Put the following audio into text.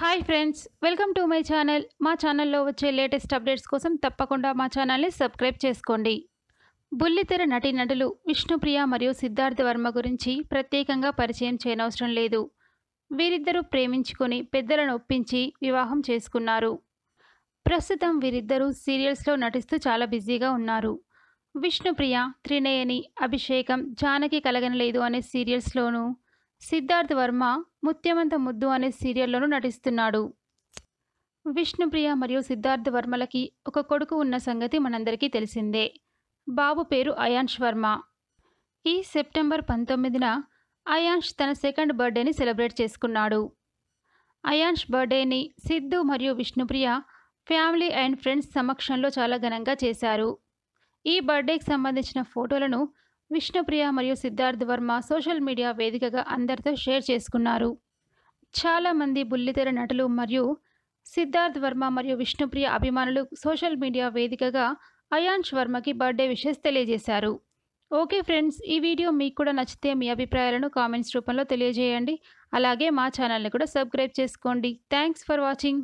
hi friends welcome to my channel మా ఛానల్లో వచ్చే లేటెస్ట్ అప్డేట్స్ కోసం తప్పకుండా మా ఛానల్ని సబ్స్క్రైబ్ చేసుకోండి బుల్లితెర నటులు విష్ణుప్రియ మరియు సిద్ధార్థ వర్మ గురించి ప్రత్యేకంగా పరిచయం చేయనవసరం లేదు వీరిద్దరూ ప్రేమించుకొని పెద్దలను ఒప్పించి వివాహం చేసుకున్నారు ప్రస్తుతం వీరిద్దరూ సీరియల్స్లో నటిస్తూ చాలా బిజీగా ఉన్నారు విష్ణుప్రియ త్రినయని అభిషేకం జానకి కలగనలేదు అనే సీరియల్స్లోనూ సిద్ధార్థ్ వర్మ ముత్యమంత ముద్దు అనే సీరియల్లోనూ నటిస్తున్నాడు విష్ణుప్రియ మరియు సిద్ధార్థ్ వర్మలకి ఒక కొడుకు ఉన్న సంగతి మనందరికీ తెలిసిందే బాబు పేరు అయాన్ష్ వర్మ ఈ సెప్టెంబర్ పంతొమ్మిదిన అయాన్ష్ తన సెకండ్ బర్త్డేని సెలబ్రేట్ చేసుకున్నాడు అయాన్ష్ బర్త్డేని సిద్ధు మరియు విష్ణుప్రియ ఫ్యామిలీ అండ్ ఫ్రెండ్స్ సమక్షంలో చాలా ఘనంగా చేశారు ఈ బర్త్డేకి సంబంధించిన ఫోటోలను విష్ణుప్రియ మరియు సిద్ధార్థ్ వర్మ సోషల్ మీడియా వేదికగా అందరితో షేర్ చేసుకున్నారు చాలామంది బుల్లితెర నటులు మరియు సిద్ధార్థ్ వర్మ మరియు విష్ణుప్రియ అభిమానులు సోషల్ మీడియా వేదికగా అయాంష్ వర్మకి బర్త్డే విషెస్ తెలియజేశారు ఓకే ఫ్రెండ్స్ ఈ వీడియో మీకు కూడా నచ్చితే మీ అభిప్రాయాలను కామెంట్స్ రూపంలో తెలియజేయండి అలాగే మా ఛానల్ని కూడా సబ్స్క్రైబ్ చేసుకోండి థ్యాంక్స్ ఫర్ వాచింగ్